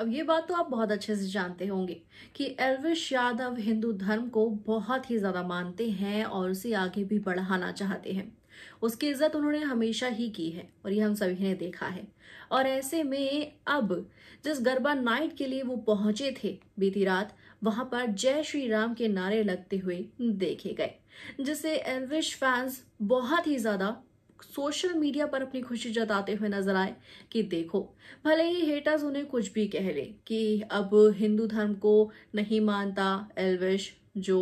अब ये बात तो आप बहुत अच्छे से जानते होंगे कि एलविश यादव हिंदू धर्म को बहुत ही ज्यादा मानते हैं और उसे आगे भी बढ़ाना चाहते हैं उसकी इज्जत उन्होंने हमेशा ही की है और ये हम सभी ने देखा है और ऐसे में अब जिस गरबा नाइट के लिए वो पहुंचे थे बीती रात वहां पर जय श्री राम के नारे लगते हुए देखे गए जिससे एलविश फैंस बहुत ही ज्यादा सोशल मीडिया पर अपनी खुशी जताते हुए नजर आए कि देखो भले ही हेटर्स उन्हें कुछ भी कह ले कि अब हिंदू धर्म को नहीं मानता एलविश जो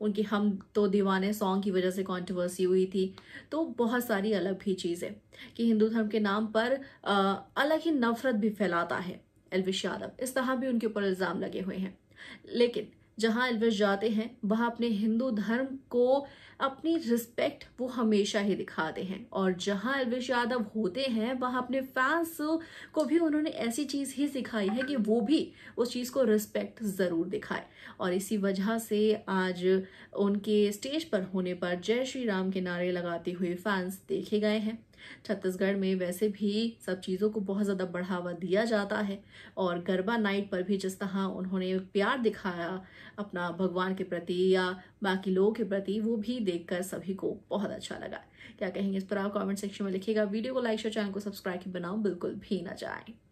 उनकी हम तो दीवाने सॉन्ग की वजह से कंट्रोवर्सी हुई थी तो बहुत सारी अलग भी चीज़ें कि हिंदू धर्म के नाम पर अलग ही नफरत भी फैलाता है एलविश यादव इस तरह भी उनके ऊपर इल्ज़ाम लगे हुए हैं लेकिन जहाँ एल्विस जाते हैं वहाँ अपने हिंदू धर्म को अपनी रिस्पेक्ट वो हमेशा ही दिखाते हैं और जहाँ एल्विस यादव होते हैं वहाँ अपने फैंस को भी उन्होंने ऐसी चीज़ ही सिखाई है कि वो भी उस चीज़ को रिस्पेक्ट ज़रूर दिखाए और इसी वजह से आज उनके स्टेज पर होने पर जय श्री राम के नारे लगाते हुए फैंस देखे गए हैं छत्तीसगढ़ में वैसे भी सब चीज़ों को बहुत ज़्यादा बढ़ावा दिया जाता है और गरबा नाइट पर भी जिस तरह उन्होंने प्यार दिखाया अपना भगवान के प्रति या बाकी लोगों के प्रति वो भी देखकर सभी को बहुत अच्छा लगा क्या कहेंगे इस पर आप कमेंट सेक्शन में लिखिएगा वीडियो को लाइक शेयर चैनल को सब्सक्राइब बनाओ बिल्कुल भी ना जाएं